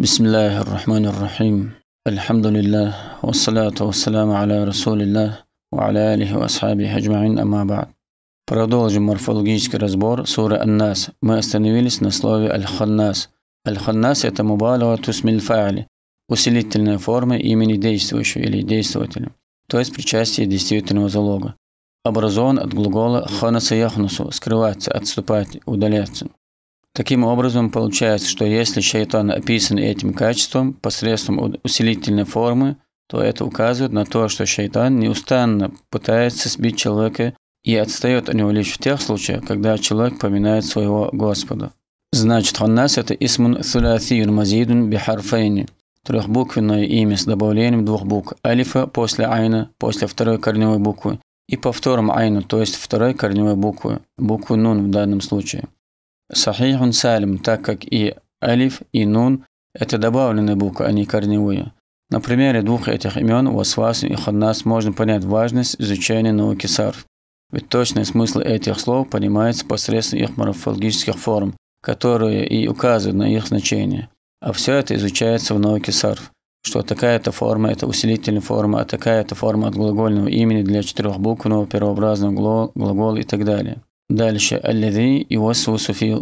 بسم الله الرحمن الرحيم الحمد لله والصلاة والسلام على رسول الله وعلى آله وأصحابه أجمعين أما بعد Продолжим морфологический разбор суры Ан-Нас. Мы остановились на слове Аль-Ханнас. Аль-Ханнас – это мубалава тусмиль фа'ли, усилительная форма имени действующего или действователя, то есть причастие действительного залога. Образован от глагола ханаса яхнусу – скрываться, отступать, удаляться. Таким образом, получается, что если шайтан описан этим качеством посредством усилительной формы, то это указывает на то, что шайтан неустанно пытается сбить человека и отстает от него лишь в тех случаях, когда человек поминает своего Господа. Значит, ханнас – это исмун сулятиюн мазидун бихарфейни – трехбуквенное имя с добавлением двух букв – алифа после айна, после второй корневой буквы, и повтором айна, то есть второй корневой буквы, буквы нун в данном случае – сахихун салим, так как и алиф, и нун – это добавленные буквы, а не корневые. На примере двух этих имен у вас и Ханнас можно понять важность изучения науки сарф. Ведь точный смысл этих слов понимается посредством их морфологических форм, которые и указывают на их значение. А все это изучается в науке сарф, что такая-то форма – это усилительная форма, а такая-то форма от глагольного имени для четырехбуквенного первообразного глагола и так далее. Дальше. Аллази и васусуфи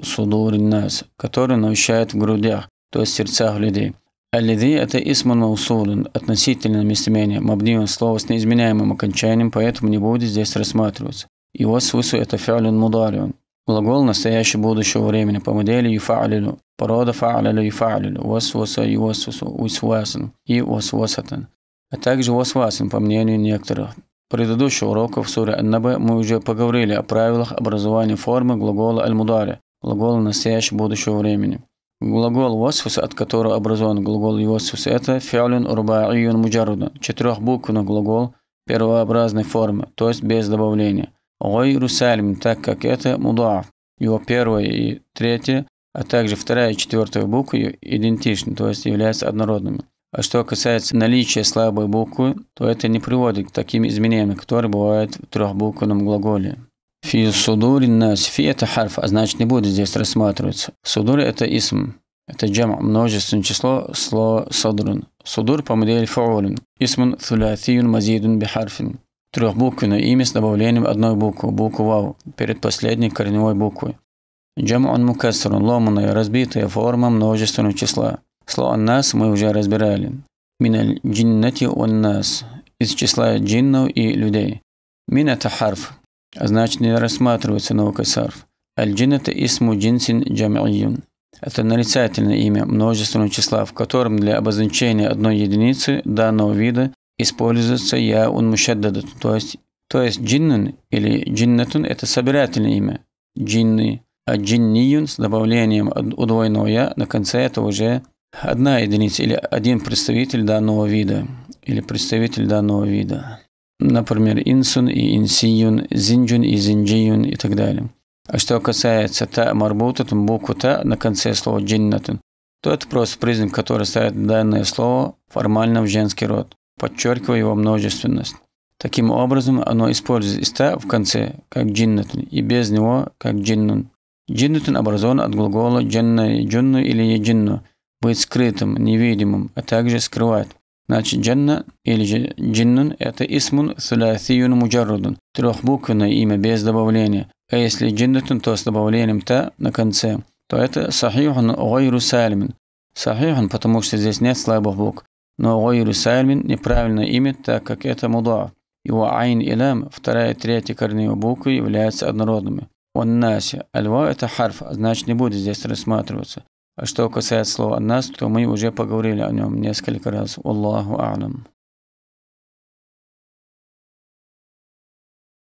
нас, который навещает в грудях, то есть в сердцах людей. Аллази – это исман маусулин, относительное местоимение, мабнион слово с неизменяемым окончанием, поэтому не будет здесь рассматриваться. И васусу – это фиалин мударион, глагол настоящего будущего времени по модели юфа'лилу, порода фа'лилу юфа'лилу, васваса и васвасу, усвасан и васвасатан, а также васвасан, по мнению некоторых, предыдущих уроков Суре Ан-Набе мы уже поговорили о правилах образования формы глагола аль-мудари, глагола настоящего будущего времени. Глагол «восфус», от которого образован глагол «йосфус» – это фиолин урбаиюн муджарудан, четырехбуквенный глагол первообразной формы, то есть без добавления. Гой русалим, так как это мудаав. Его первая и третья, а также вторая и четвертая буквы идентичны, то есть являются однородными. А что касается наличия слабой буквы, то это не приводит к таким изменениям, которые бывают в трехбуквенном глаголе. Фи судурин нас. Фи – это харф, а значит не будет здесь рассматриваться. Судур – это исм. Это джам, множественное число, сло содрун. Судур по модели фаулин. Исмун фуляфиюн мазидун бихарфин. Трехбуквенное имя с добавлением одной буквы, буквы вау, перед последней корневой буквой. Джам он мукасрун, ломаная, разбитая форма множественного числа. Слово «нас» мы уже разбирали. Миналь джиннати он нас. Из числа джиннов и людей. Мин – это харф. Значит, не рассматривается наукой сарф. Аль-джин – это исму джинсин джамиюн. Это нарицательное имя множественного числа, в котором для обозначения одной единицы данного вида используется я он мушаддадат, то есть то есть джиннун или джиннатун – это собирательное имя. Джинны, а джинниюн с добавлением удвоенного «я» на конце – это уже одна единица или один представитель данного вида или представитель данного вида. Например, инсун и инсиюн, зинджун и зинджиюн и так далее. А что касается та марбутатун, букву та на конце слова джиннатун, то это просто признак, который ставит данное слово формально в женский род, подчеркивая его множественность. Таким образом, оно использует «иста» в конце, как «джиннатун», и без него, как «джиннун». «Джиннатун» образован от глагола «джанна» «джунну» или «еджинну», быть скрытым, невидимым, а также скрывать. Значит, джанна или джиннун – это исмун сулясиюн муджаррудун, трехбуквенное имя без добавления. А если джиннатун, то с добавлением «та» на конце, то это сахихун гайру сальмин. Сахихун, потому что здесь нет слабых букв. Но гайру сальмин – неправильное имя, так как это муда. Его айн и лам, вторая и третья корневые буквы являются однородными. Он наси. Альва – это харф, а значит не будет здесь рассматриваться. А что касается слова «нас», то мы уже поговорили о нем несколько раз. Аллаху алам.